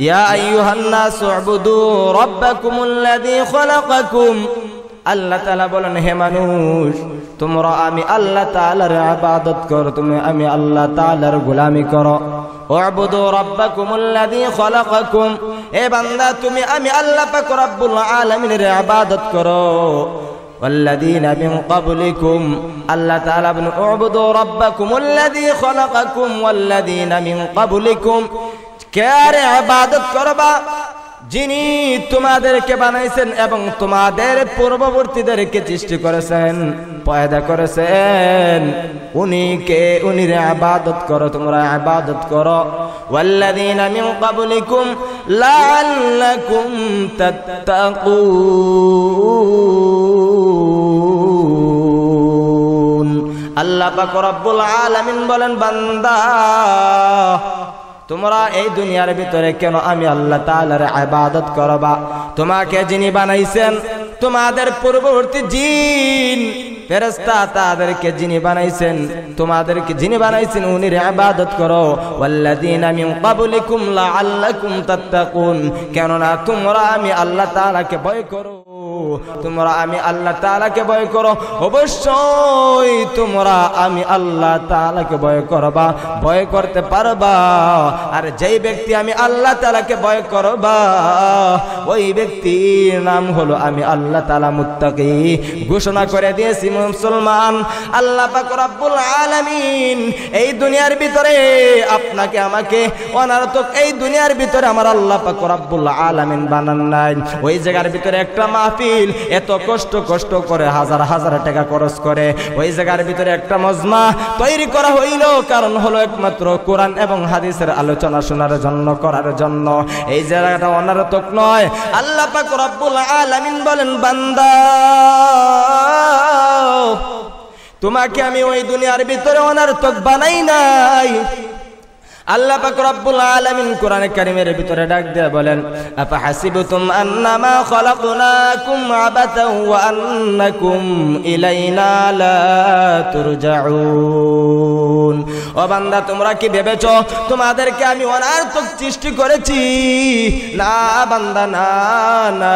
يا أيها الناس اعبدوا ربكم الذي خلقكم الله تعالى بولن هي منوش تمرا امي الله تعالى عبادت كر تمي امي الله تعالى غلامي كر اعبدوا ربكم الذي خلقكم اي بندا تمي امي الله پاك رب العالمين ري كر والذين من قبلكم الله تعالى ابن اعبدوا ربكم الذي خلقكم والذين من قبلكم কে আবাদত করবা যিনি তোমাদেরকে বানাইছেন এবং তোমাদের পূর্ববর্তীদেরকে সৃষ্টি করেছেন পয়দা করেছেন উনি কে উনি রে আবাদত করো তোমরা আবাদত করো والذين من قبلكم لعلكم تتقون আল্লাহ পাক রব্বুল আলামিন বলেন বান্দা তোমরা এই দুনিয়ার ভিতরে কেন আমি আল্লাহ তালার আবাদত করবা তোমাকে যিনি বানাইছেন তোমাদের পূর্ববর্তী জিন ফেরেস্তা তাদেরকে যিনি বানাইছেন তোমাদেরকে যিনি বানাইছেন উনি ইবাদত করো ওয়াল্লাযীনা মিন ক্বাবলিকুম লাআল্লাকুম তাত্তাকুন কেননা তোমরা আমি আল্লাহ তাআলাকে ভয় করো তোমরা আমি আল্লাহ তালাকে ভয় করো অবশ্যই তোমরা আমি আল্লাহ তালাকে ভয় করবা ভয় করতে পারবা আর যেই ব্যক্তি আমি আল্লাহ তালাকে ভয় করবা ওই ব্যক্তির নাম হলো আমি আল্লাহ তালা মুত্তাকি ঘোষণা করে দিয়েছি মুসলমান আল্লাহ পাকুল আলমিন এই দুনিয়ার ভিতরে আপনাকে আমাকে অনার্থক এই দুনিয়ার ভিতরে আমার আল্লাহ পাকুল আলামিন বানান নাই ওই জায়গার ভিতরে একটা মাহফিল বাতিল এত কষ্ট কষ্ট করে হাজার হাজার টাকা খরচ করে ওই জায়গার ভিতরে একটা মজমা তৈরি করা হইল কারণ হলো একমাত্র কোরআন এবং হাদিসের আলোচনা শোনার জন্য করার জন্য এই জায়গাটা অনারতক নয় আল্লাহ রব্বুল আলামিন বলেন বান্দা তোমাকে আমি ওই দুনিয়ার ভিতরে অনার্থক বানাই নাই আল্লাহ পাক রব্বুল আলামিন কোরআনে কারিমের ভিতরে ডাক দিয়ে বলেন আফা হাসিবতুম আন্নামা খলাকনাকুম আবাতাও ওয়া আন্নাকুম ইলাইনা লা তুরজাউন ও বান্দা তোমরা কি ভেবেছো তোমাদেরকে আমি অনার্থক সৃষ্টি করেছি না বান্দা না না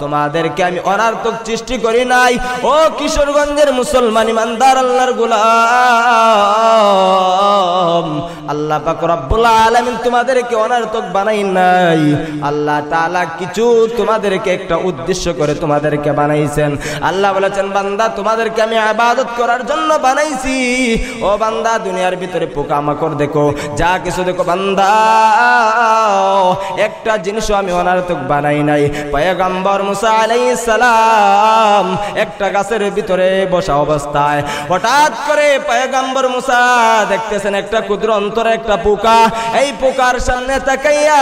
তোমাদেরকে আমি অনার্থক সৃষ্টি করি নাই ও কিশোরগঞ্জের মুসলমান ইমানদার আল্লাহর গোলাম আল্লাহ আল্লাহ পাক রব্বুল তোমাদেরকে অনার্থক বানাই নাই আল্লাহ তালা কিছু তোমাদেরকে একটা উদ্দেশ্য করে তোমাদেরকে বানাইছেন আল্লাহ বলেছেন বান্দা তোমাদেরকে আমি আবাদত করার জন্য বানাইছি ও বান্দা দুনিয়ার ভিতরে পোকা পোকামাকড় দেখো যা কিছু দেখো বান্দা একটা জিনিসও আমি অনার্থক বানাই নাই পয়গম্বর মুসা আলাই সালাম একটা গাছের ভিতরে বসা অবস্থায় হঠাৎ করে পয়গম্বর মুসা দেখতেছেন একটা ক্ষুদ্র অন্তর ধরে একটা পোকা এই পোকার সামনে তাকাইয়া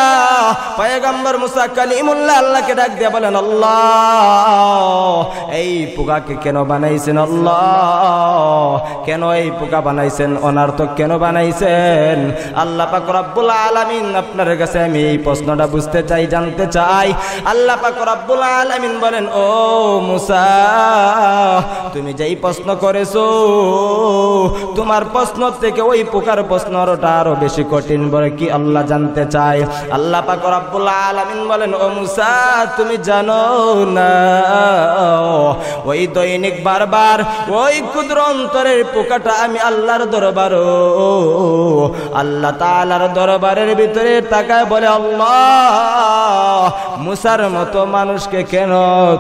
পায়গাম্বর মুসা কালিমুল্লাহ আল্লাহকে ডাক দিয়ে বলেন আল্লাহ এই পোকাকে কেন বানাইছেন আল্লাহ কেন এই পোকা বানাইছেন অনার্থ কেন বানাইছেন আল্লাহ পাক রব্বুল আলামিন আপনার কাছে আমি এই প্রশ্নটা বুঝতে চাই জানতে চাই আল্লাহ পাক রব্বুল আলামিন বলেন ও মুসা তুমি যেই প্রশ্ন করেছো তোমার প্রশ্ন থেকে ওই পোকার প্রশ্নটা আরো বেশি কঠিন বলে কি আল্লাহ জানতে চাই আল্লাহ পাক রব্বুল বলেন ও মুসা তুমি জানো না ওই দৈনিক বারবার ওই ক্ষুদ্র অন্তরের পোকাটা আমি আল্লাহর দরবার আল্লাহ তালার দরবারের ভিতরে তাকায় বলে আল্লাহ মুসার মতো মানুষকে কেন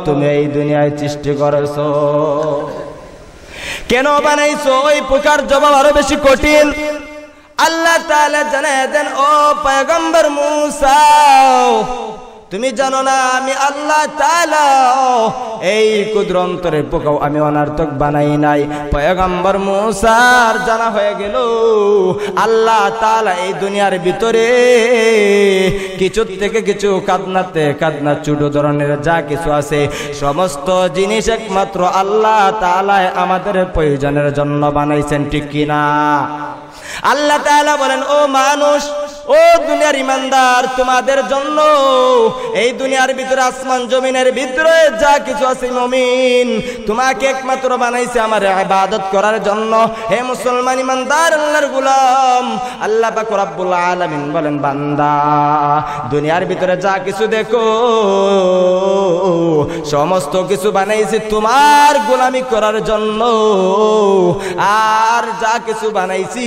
তুমি এই দুনিয়ায় সৃষ্টি করেছ কেন বানাইছো ওই পোকার জবাব আরো বেশি কঠিন আল্লাহ তালা জানায় দেন ও পয়গম্বর মূসাও তুমি জানো না আমি আল্লাহ তালা এই কুদ্রন্তরে পোকাও আমি অনার্থক বানাই নাই পয়গম্বর মুসার জানা হয়ে গেল আল্লাহ তালা এই দুনিয়ার ভিতরে কিছু থেকে কিছু কাদনাতে কাঁদনা চুটো ধরনের যা কিছু আছে সমস্ত জিনিস একমাত্র আল্লাহ তালায় আমাদের প্রয়োজনের জন্য বানাইছেন ঠিক কিনা আল্লাহ বলেন ও মানুষ ও দুনিয়ার ইমানদার তোমাদের জন্য এই দুনিয়ার ভিতরে আসমান জমিনের ভিতরে যা কিছু আছে মমিন তোমাকে একমাত্র বানাইছে আমার আবাদত করার জন্য হে মুসলমান ইমানদার আল্লাহর গুলাম আল্লাহ পাক রব্বুল আলামিন বলেন বান্দা দুনিয়ার ভিতরে যা কিছু দেখো সমস্ত কিছু বানাইছি তোমার গোলামি করার জন্য আর যা কিছু বানাইছি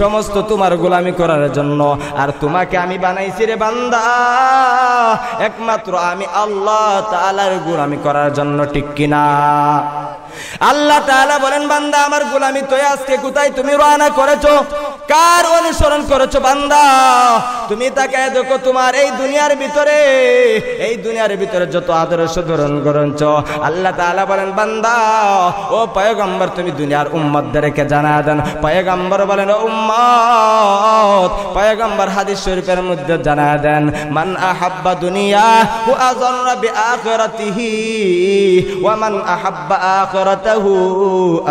সমস্ত তোমার গোলামি করার জন্য আর তোমাকে আমি বানাইছি রে বান্দা একমাত্র আমি আল্লাহ তালার গুণ আমি করার জন্য ঠিক কিনা আল্লাহ তাআলা বলেন বান্দা আমার গোলামি তো আজকে কোথায় তুমি রওনা করেছো কার অনুসরণ করেছো বান্দা তুমি তাকে দেখো তোমার এই দুনিয়ার ভিতরে এই দুনিয়ার ভিতরে যত আদর্শ গ্রহণ করছো আল্লাহ তাআলা বলেন বান্দা ও পয়গম্বর তুমি দুনিয়ার উম্মতদেরকে জানা দেন পয়গম্বর বলেন উম্মত পয়গম্বর হাদিস শরীফের মধ্যে জানা দেন মান আহাব্বা দুনিয়া ওয়া আযররা বিআখিরাতিহি ওয়া মান আহাব্বা আখিরাত তাহু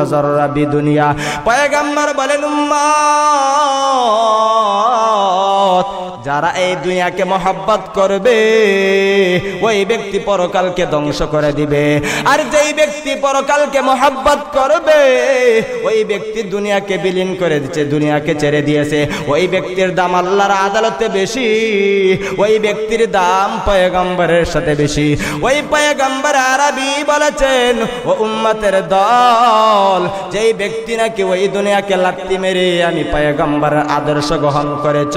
আজর রাবি দুনিয়া পয়গাম্বর বলেন উম্মা যারা এই দুনিয়াকে মহাব্বত করবে ওই ব্যক্তি পরকালকে ধ্বংস করে দিবে আর যেই ব্যক্তি পরকালকে মহাব্বত করবে ওই ব্যক্তি দুনিয়াকে বিলীন করে দিচ্ছে দুনিয়াকে ছেড়ে দিয়েছে ওই ব্যক্তির দাম আল্লাহর আদালতে বেশি ওই ব্যক্তির দাম পয়গম্বরের সাথে বেশি ওই পয়গম্বর আরবি বলেছেন ও উম্মতের দল যেই ব্যক্তি নাকি ওই দুনিয়াকে লাত্তি মেরে আমি পয়গম্বরের আদর্শ গ্রহণ করেছ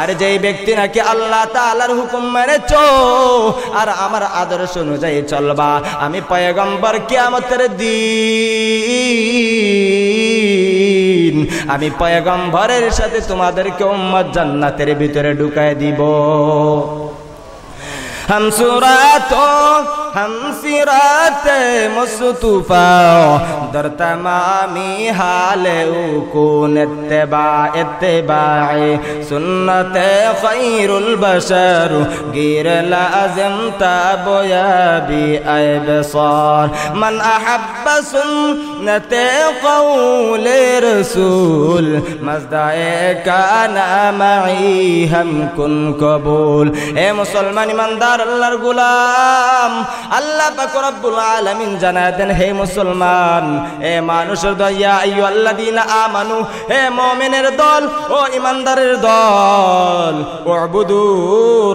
আর যেই ব্যক্তি নাকি আল্লাহ তালার হুকুম মেনে আর আমার আদর্শ অনুযায়ী চলবা আমি পয়গম্বর কিয়ামতের দি আমি পয়গম্বরের সাথে তোমাদেরকে উম্মত জান্নাতের ভিতরে ঢুকায় দিব হামসুরা তো ہم فرات مصطفیٰ در تمامی حال اکون اتباع اتباع سنت خیر البشر گیر لازم تاب یا بی ابصار من احب سنت قول رسول مزدائے کانا معی ہم کن قبول اے مسلمان ایماندار اللہ غلام আল্লাহ পাক আলামিন জানায় দেন হে মুসলমান এ মানুষের দয়া আইয়ু আল্লাযীনা আমানু হে মুমিনের দল ও ইমানদারের দল উবুদু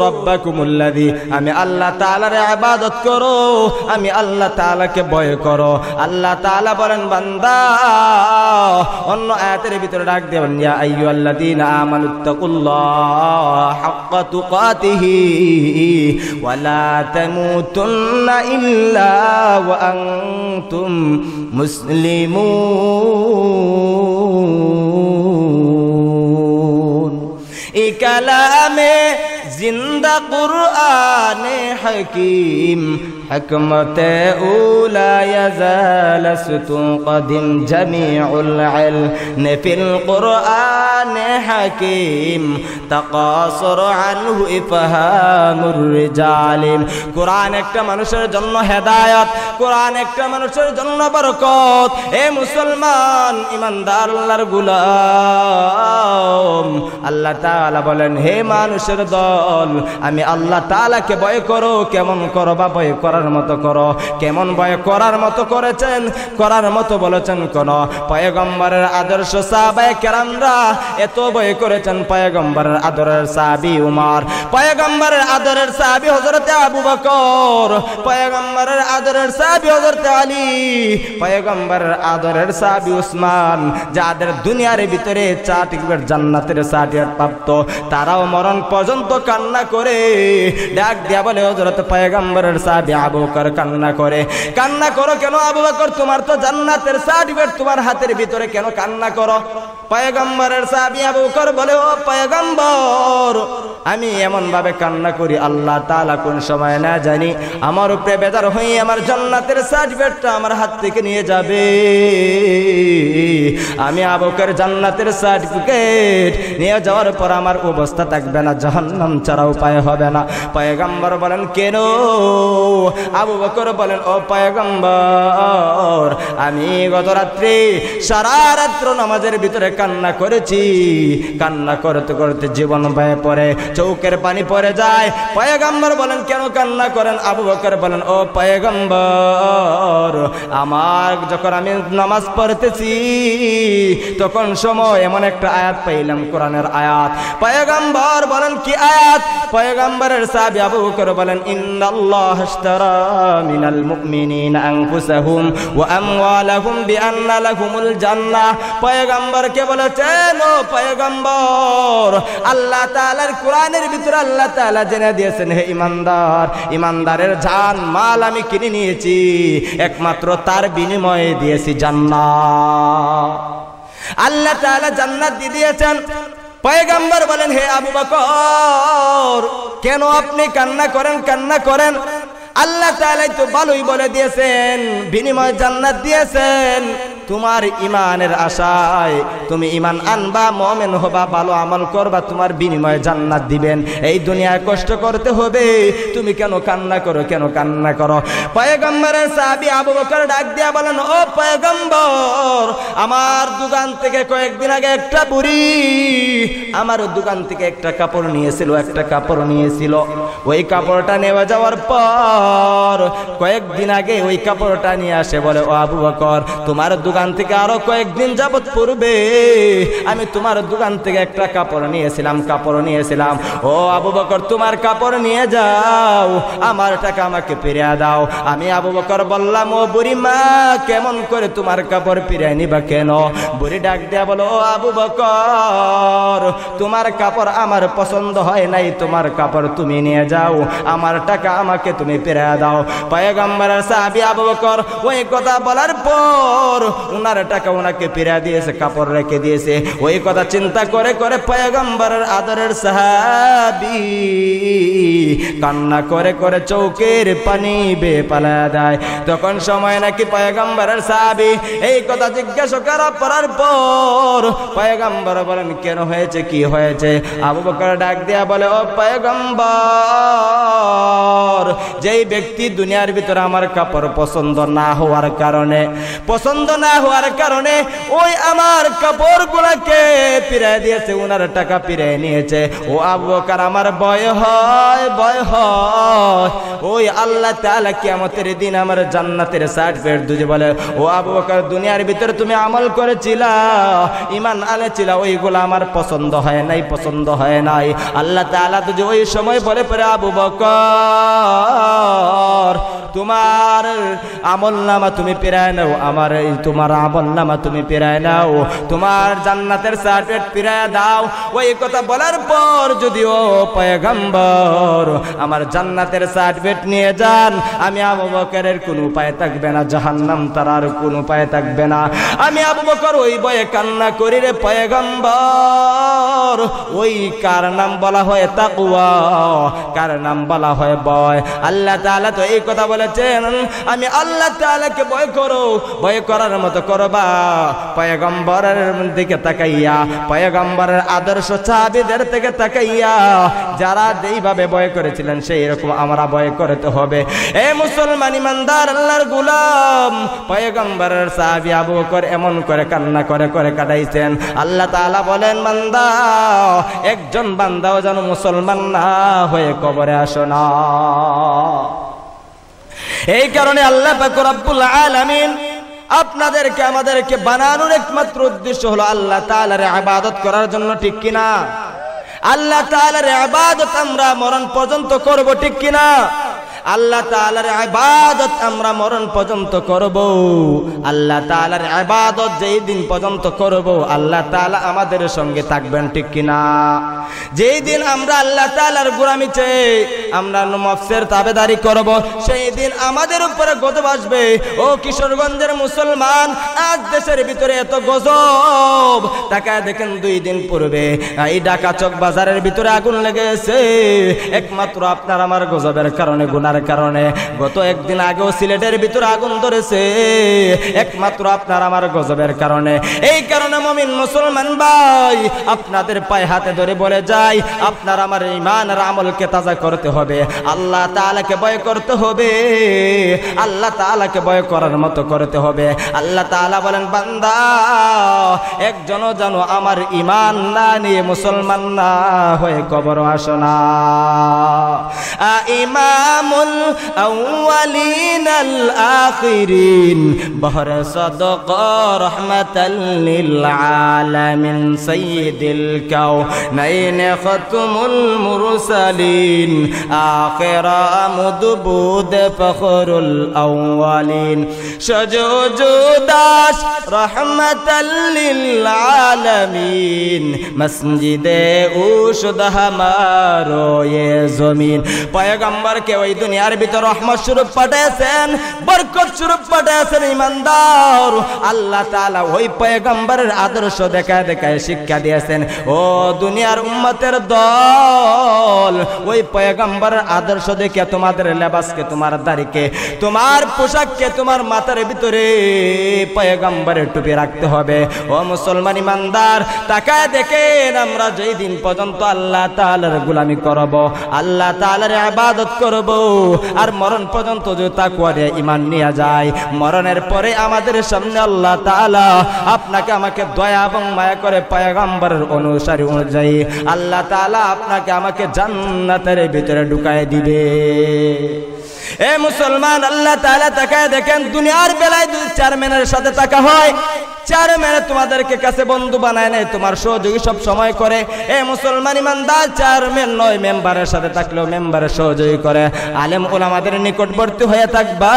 রব্বাকুমুল্লাযী আমি আল্লাহ তাআলার ইবাদত করো আমি আল্লাহ তাআলাকে ভয় করো আল্লাহ তাআলা বলেন বান্দা অন্য আয়াতের ভিতরে ডাক দেন ইয়া আইয়ু আল্লাযীনা আমানুত্তাকুল্লাহ تقاته ولا تموتن إلا وأنتم مسلمون إكلام زند قرآن حكيم حكمة أولى يزال قدم جميع العلم في القرآن حكيم تقاصر عنه إفهام الرجال কোরআন একটা মানুষের জন্য হেদায়াত কোরআন একটা মানুষের জন্য বরকত এ মুসলমান ইমানদার আল্লাহর গুলাম আল্লাহ তাআলা বলেন হে মানুষের দল আমি আল্লাহ তাআলাকে ভয় করো কেমন করবা ভয় করা করার মতো করো কেমন ভয় করার মতো করেছেন করার মতো বলেছেন কোন পয়গম্বরের আদর্শ সাহাবায় কেরামরা এত বই করেছেন পয়গম্বরের আদরের সাহাবি উমার পয়গম্বরের আদরের সাহাবি হজরতে আবু বকর পয়গম্বরের আদরের সাহাবি হজরতে আলী পয়গম্বরের আদরের সাহাবি উসমান যাদের দুনিয়ার ভিতরে চার্টিফিকেট জান্নাতের সার্টিফিকেট প্রাপ্ত তারাও মরণ পর্যন্ত কান্না করে ডাক দিয়া বলে হজরত পয়গম্বরের সাহাবি আবু বকর কান্না করে কান্না করো কেন আবু বকর তোমার তো জান্নাতের সার্টিফিকেট তোমার হাতের ভিতরে কেন কান্না করো পায়গম্বরের সাহাবী আবু বকর বলে ও পায়গম্বর আমি এমনভাবে কান্না করি আল্লাহ তালা কোন সময় না জানি আমার উপরে বেদার হয়ে আমার জান্নাতের সার্টিফিকেটটা আমার হাত থেকে নিয়ে যাবে আমি আবকের জান্নাতের সার্টিফিকেট নিয়ে যাওয়ার পর আমার অবস্থা থাকবে না জাহান্নাম ছাড়া উপায় হবে না পয়গম্বর বলেন কেন আবু বকর বলেন ও পয়গম্বর আমি গত রাত্রে সারা রাত্র নামাজের ভিতরে কান্না করেছি কান্না করতে করতে জীবন ভয়ে পড়ে চৌকের পানি পরে যায় পয়গম্বর বলেন কেন কান্না করেন আবু বকর বলেন ও পয়গম্বর আমার যখন আমি নামাজ পড়তেছি তখন সময় এমন একটা আয়াত পাইলাম কোরআনের আয়াত পয়গম্বর বলেন কি আয়াত পয়গম্বরের সাহাবী আবু বকর বলেন ইন্নাল্লাহ ইশতারা মিনাল মুমিনিন আনফুসাহুম ওয়া আমওয়ালাহুম বিআন্না লাহুমুল জান্নাহ কে বলেছেন ও পয়গম্বর আল্লাহ তাআলার কোরআনের ভিতরে আল্লাহ তালা জেনে দিয়েছেন হে ইমানদার ইমানদারের জান মাল আমি কিনে নিয়েছি একমাত্র তার বিনিময়ে দিয়েছি জান্নাত আল্লাহ তালা জান্নাত দিয়ে দিয়েছেন পয়গাম্বর বলেন হে আবু বকর কেন আপনি কান্না করেন কান্না করেন আল্লাহ তালাই তো ভালোই বলে দিয়েছেন বিনিময় জান্নাত দিয়েছেন তোমার ইমানের আশায় তুমি ইমান আনবা মমেন হবা ভালো আমল করবা তোমার বিনিময়ে জান্নাত দিবেন এই দুনিয়ায় কষ্ট করতে হবে তুমি কেন কান্না করো কেন কান্না করো পয়গম্বরের সাহাবি আবু বকর ডাক দিয়া বলেন ও পয়গম্বর আমার দোকান থেকে কয়েকদিন আগে একটা বুড়ি আমার দোকান থেকে একটা কাপড় নিয়েছিল একটা কাপড় নিয়েছিল ওই কাপড়টা নেওয়া যাওয়ার পর কয়েকদিন আগে ওই কাপড়টা নিয়ে আসে বলে ও আবু বকর তোমার দোকান দোকান থেকে আরো কয়েকদিন যাবত পড়বে আমি তোমার দোকান থেকে একটা কাপড় নিয়েছিলাম কাপড় নিয়েছিলাম ও আবু বকর তোমার কাপড় নিয়ে যাও আমার টাকা আমাকে ফিরিয়ে দাও আমি আবু বকর বললাম ও বুড়ি মা কেমন করে তোমার কাপড় ফিরিয়ে নিবা কেন বুড়ি ডাক দেয়া বলো ও আবু বকর তোমার কাপড় আমার পছন্দ হয় নাই তোমার কাপড় তুমি নিয়ে যাও আমার টাকা আমাকে তুমি ফিরিয়ে দাও পয়গম্বরের সাহাবি আবু বকর ওই কথা বলার পর কাপড় উনার টাকা ওনাকে ফিরা দিয়েছে কাপড় রেখে দিয়েছে ওই কথা চিন্তা করে করে পয়গম্বরের আদরের সাহাবি কান্না করে করে চৌকের পানি বে পালা দেয় তখন সময় নাকি পয়গম্বরের সাহাবি এই কথা জিজ্ঞাসা করা পড়ার পর পয়গম্বর বলেন কেন হয়েছে কি হয়েছে আবু বকর ডাক দেয়া বলে ও পয়গম্বর যেই ব্যক্তি দুনিয়ার ভিতরে আমার কাপড় পছন্দ না হওয়ার কারণে পছন্দ পছন্দ না হওয়ার কারণে ওই আমার কাপড়গুলোকে পিরাই দিয়েছে ওনার টাকা পিরাই নিয়েছে ও আবু বকর আমার বয় হয় বয় হয় ওই আল্লাহ কি কিয়ামতের দিন আমার জান্নাতের পেট দুজে বলে ও আবু দুনিয়ার ভিতরে তুমি আমল করেছিলা ইমান আনেছিলা ওইগুলো আমার পছন্দ হয় নাই পছন্দ হয় নাই আল্লাহ তালা দুজে ওই সময় বলে পরে আবু বক তোমার আমল নামা তুমি পেরায় নাও আমার এই তোমার আমল নামা তুমি পেরায় নাও তোমার জান্নাতের সার্টিফিকেট পেরায় দাও ওই কথা বলার পর যদিও পয়গম্বর আমার জান্নাতের সার্টিফিকেট নিয়ে যান আমি আবু বকরের কোনো উপায় থাকবে না জাহান্নাম তার আর কোনো উপায় থাকবে না আমি আবু বকর ওই বয়ে কান্না করি রে পয়গম্বর ওই কার নাম বলা হয় তাকুয়া কার নাম বলা হয় বয় আল্লাহ তাআলা তো এই কথা বলেছেন আমি আল্লাহ তাআলাকে ভয় করো ভয় করা করার মতো করবা পয়গম্বরের দিকে তাকাইয়া পয়গম্বরের আদর্শ চাবিদের থেকে তাকাইয়া যারা যেইভাবে বয় করেছিলেন সেই রকম আমরা বয় করতে হবে এ মুসলমান ইমানদার আল্লাহর গুলাম পয়গম্বরের সাহাবি আবু করে এমন করে কান্না করে করে কাটাইছেন আল্লাহ তালা বলেন বান্দা একজন বান্দাও যেন মুসলমান না হয়ে কবরে আসো না এই কারণে আল্লাহ পাকুর আব্বুল আলামিন আপনাদেরকে আমাদেরকে বানানোর একমাত্র উদ্দেশ্য হলো আল্লাহ তালার আবাদত করার জন্য ঠিক কিনা আল্লাহ তালার আবাদত আমরা মরণ পর্যন্ত করব ঠিক কিনা আল্লাহ তালার আবাদত আমরা মরণ পর্যন্ত করব আল্লাহ তালার আবাদত যেই দিন পর্যন্ত করব আল্লাহ তালা আমাদের সঙ্গে থাকবেন ঠিক কিনা যেই দিন আমরা আল্লাহ তালার গোড়ামি চেয়ে আমরা নফসের তাবেদারি করব সেই দিন আমাদের উপরে গজব আসবে ও কিশোরগঞ্জের মুসলমান আজ দেশের ভিতরে এত গজব তাকায় দেখেন দুই দিন পূর্বে এই ডাকা চক বাজারের ভিতরে আগুন লেগেছে একমাত্র আপনার আমার গজবের কারণে গুনার আপনার কারণে গত একদিন আগেও সিলেটের ভিতরে আগুন ধরেছে একমাত্র আপনার আমার গজবের কারণে এই কারণে মমিন মুসলমান ভাই আপনাদের পায়ে হাতে ধরে বলে যাই আপনার আমার ইমান আর আমলকে তাজা করতে হবে আল্লাহ তালাকে ভয় করতে হবে আল্লাহ তালাকে ভয় করার মতো করতে হবে আল্লাহ তালা বলেন বান্দা একজন যেন আমার ইমান না নিয়ে মুসলমান না হয়ে কবর আসনা ইমাম الأولين الآخرين بهر صدق رحمة للعالمين سيد الكونين ختم المرسلين آخر مدبود فخر الأولين شجع جوداش رحمة للعالمين مسجد اوشد همارو يزمين زمین پیغمبر کے وہی دنیا দুনিয়ার ভিতর রহমত স্বরূপ পাঠাইছেন বরকত স্বরূপ পাঠাইছেন ইমানদার আল্লাহ তাআলা ওই পয়গম্বরের আদর্শ দেখায় দেখায় শিক্ষা দিয়েছেন ও দুনিয়ার উম্মতের দল ওই পয়গম্বরের আদর্শ দেখে তোমাদের লেবাসকে তোমার দাড়িকে তোমার পোশাককে তোমার মাথার ভিতরে পয়গম্বরে টুপি রাখতে হবে ও মুসলমান ইমানদার তাকায় দেখেন আমরা যেই দিন পর্যন্ত আল্লাহ তাআলার গোলামি করব আল্লাহ তাআলার ইবাদত করব আর মরণ পর্যন্ত যদি তাকুয়ারে ইমান নিয়ে যায় মরণের পরে আমাদের সামনে আল্লাহ তালা আপনাকে আমাকে দয়া এবং মায়া করে পায়গাম্বরের অনুসারী অনুযায়ী আল্লাহ তালা আপনাকে আমাকে জান্নাতের ভিতরে ঢুকায় দিবে এ মুসলমান আল্লাহ তাহলে তাকায় দেখেন দুনিয়ার বেলায় চার মেনের সাথে তাকা হয় চার মেনে তোমাদেরকে কাছে বন্ধু বানায় নেয় তোমার সহযোগী সব সময় করে এ মুসলমান ইমানদার মেন নয় মেম্বারের সাথে থাকলেও মেম্বারের সহযোগী করে আলেম ওলামাদের নিকটবর্তী হয়ে থাকবা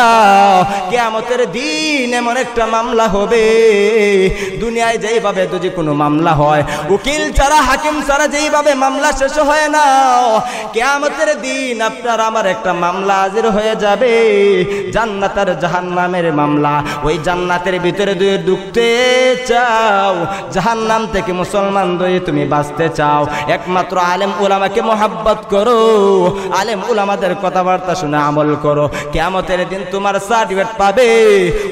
কেয়ামতের দিন এমন একটা মামলা হবে দুনিয়ায় যেইভাবে যদি কোনো মামলা হয় উকিল ছাড়া হাকিম ছাড়া যেইভাবে মামলা শেষ হয় না কেয়ামতের দিন আপনার আমার একটা মামলা হাজির হয়ে হয়ে যাবে জান্নাত আর জাহান্নামের মামলা ওই জান্নাতের ভিতরে দুয়ে ডুকতে চাও জাহান্নাম থেকে মুসলমান দুয়ে তুমি বাঁচতে চাও একমাত্র আলেম ওলামাকে মোহাব্বত করো আলেম ওলামাদের কথাবার্তা শুনে আমল করো কেমতের দিন তোমার সার্টিফিকেট পাবে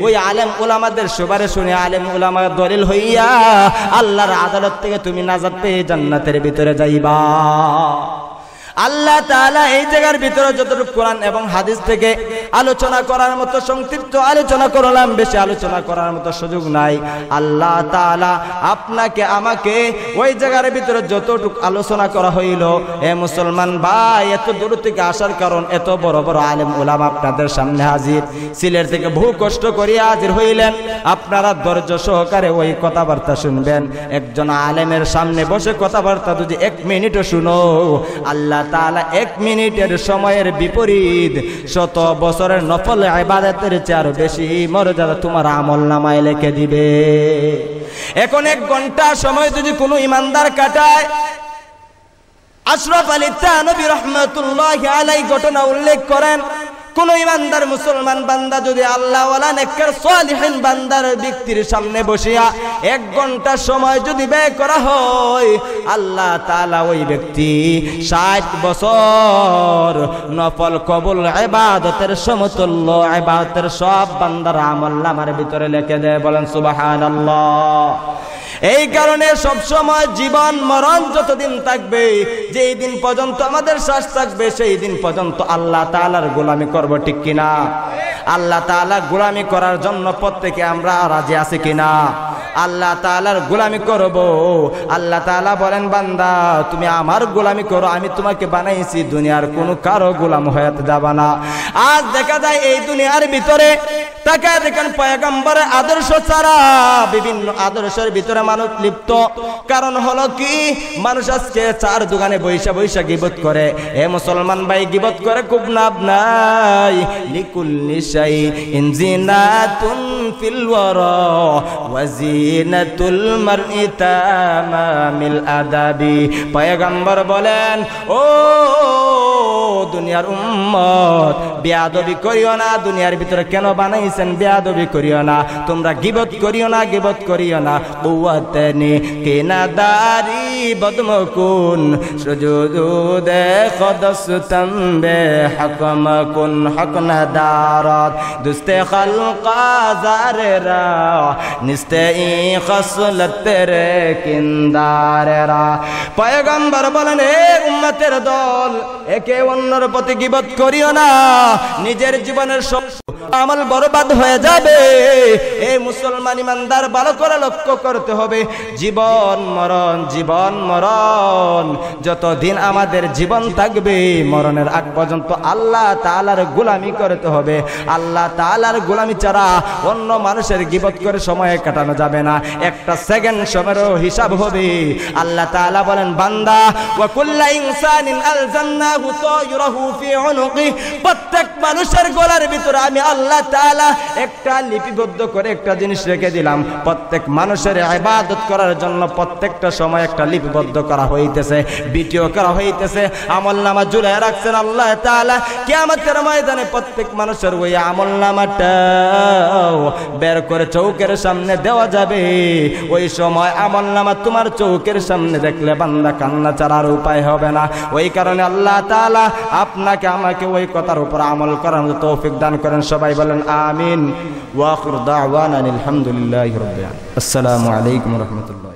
ওই আলেম ওলামাদের সুবারে শুনে আলেম ওলামা দলিল হইয়া আল্লাহর আদালত থেকে তুমি নাজাদ পেয়ে জান্নাতের ভিতরে যাইবা আল্লাহ তালা এই জায়গার ভিতরে যতটুকু কোরআন এবং হাদিস থেকে আলোচনা করার মতো সংক্ষিপ্ত আলোচনা করলাম বেশি আলোচনা করার মতো সুযোগ নাই আল্লাহ তালা আপনাকে আমাকে ওই জায়গার ভিতরে যতটুকু আলোচনা করা হইল এ মুসলমান ভাই এত দূর থেকে আসার কারণ এত বড় বড় আলেম উলাম আপনাদের সামনে হাজির সিলেট থেকে বহু কষ্ট করিয়া হাজির হইলেন আপনারা ধৈর্য সহকারে ওই কথাবার্তা শুনবেন একজন আলেমের সামনে বসে কথাবার্তা যদি এক মিনিটও শুনো আল্লাহ এক মিনিটের সময়ের বিপরীত শত বছরের নফল আবাদতের বেশি মর্যাদা তোমার আমল নামায় লেখে দিবে এখন এক ঘন্টা সময় যদি কোনো ইমানদার কাটায় আশরফ আলী তানবী রহমতুল্লাহ আলাই ঘটনা উল্লেখ করেন কোন ইমানদার মুসলমান বান্দা যদি আল্লাহ বান্দার ব্যক্তির সামনে বসিয়া এক ঘন্টা সময় যদি ব্যয় করা হয় আল্লাহ তালা ওই ব্যক্তি ষাট বছর নফল কবুল এবাদতের সমতুল্য এবাদতের সব বান্দার আমল্লা আমার ভিতরে লেখে দেয় বলেন আল্লাহ এই কারণে সবসময় জীবন মরণ যতদিন থাকবে যেই দিন পর্যন্ত আমাদের শ্বাস থাকবে সেই দিন পর্যন্ত আল্লাহ তালার গোলামি করব ঠিক কিনা আল্লাহ তালা গোলামি করার জন্য প্রত্যেকে আমরা রাজি আছি কিনা আল্লাহ তালার গোলামি করব আল্লাহ তালা বলেন বান্দা তুমি আমার গোলামি করো আমি তোমাকে বানাইছি দুনিয়ার কোনো কারো গোলাম হয়ে যাবা না আজ দেখা যায় এই দুনিয়ার ভিতরে তাকে দেখেন পয়গম্বরের আদর্শ ছাড়া বিভিন্ন আদর্শের ভিতরে মানুষ লিপ্ত কারণ হলো কি মানুষ আজকে চার দোকানে বৈশা বৈশা গিবত করে এ মুসলমান ভাই গিবত করে খুব নাব নাই লিকুল নিশাই ইঞ্জিনাতুন ফিল ওয়াজি জিনাতুল মারই তামামিল আদাবি পয়গম্বর বলেন ও দুনিয়ার উম্মত বেয়াদবি করিও না দুনিয়ার ভিতরে কেন বানাইছেন বেয়াদবি করিও না তোমরা গিবত করিও না গিবত করিও না কুয়াতেনি কেনা দারি বদমকুন সুজুদে খদস্তম্বে হকমকুন হকনা দারত দুস্তে খালকা জারেরা নিস্তে নেই খসলতের কিন্দারেরা পয়গম্বর বলেন এ উম্মতের দল একে অন্যর প্রতি গিবত করিও না নিজের জীবনের আমল বরবাদ হয়ে যাবে এই মুসলমান ইমানদার ভালো করে লক্ষ্য করতে হবে জীবন মরণ জীবন মরণ যতদিন আমাদের জীবন থাকবে মরণের আগ পর্যন্ত আল্লাহ তালার গুলামি করতে হবে আল্লাহ তালার গুলামি ছাড়া অন্য মানুষের গিবত করে সময়ে কাটানো যাবে না একটা সেকেন্ড সময়েরও হিসাব হবে আল্লাহ তালা বলেন বান্দা প্রত্যেক মানুষের গোলার ভিতরে আমি আল্লাহ তালা একটা লিপিবদ্ধ করে একটা জিনিস রেখে দিলাম প্রত্যেক মানুষের আবাদত করার জন্য প্রত্যেকটা সময় একটা লিপিবদ্ধ করা হইতেছে বিটিও করা হইতেছে আমল নামা জুলাই রাখছেন আল্লাহ তালা কেয়ামতের ময়দানে প্রত্যেক মানুষের ওই আমল নামাটাও বের করে চৌকের সামনে দেওয়া যাবে ওই সময় আমল নামা তোমার চৌকের সামনে দেখলে বান্দা কান্না ছাড়ার উপায় হবে না ওই কারণে আল্লাহ তালা আপনাকে আমাকে ওই কথার উপর আমল করার তৌফিক দান করেন সবাই সবাই বলেন আমিন ওয়াকুর দাওয়ান আলহামদুলিল্লাহ রবিআ আসসালামু আলাইকুম রহমতুল্লাহ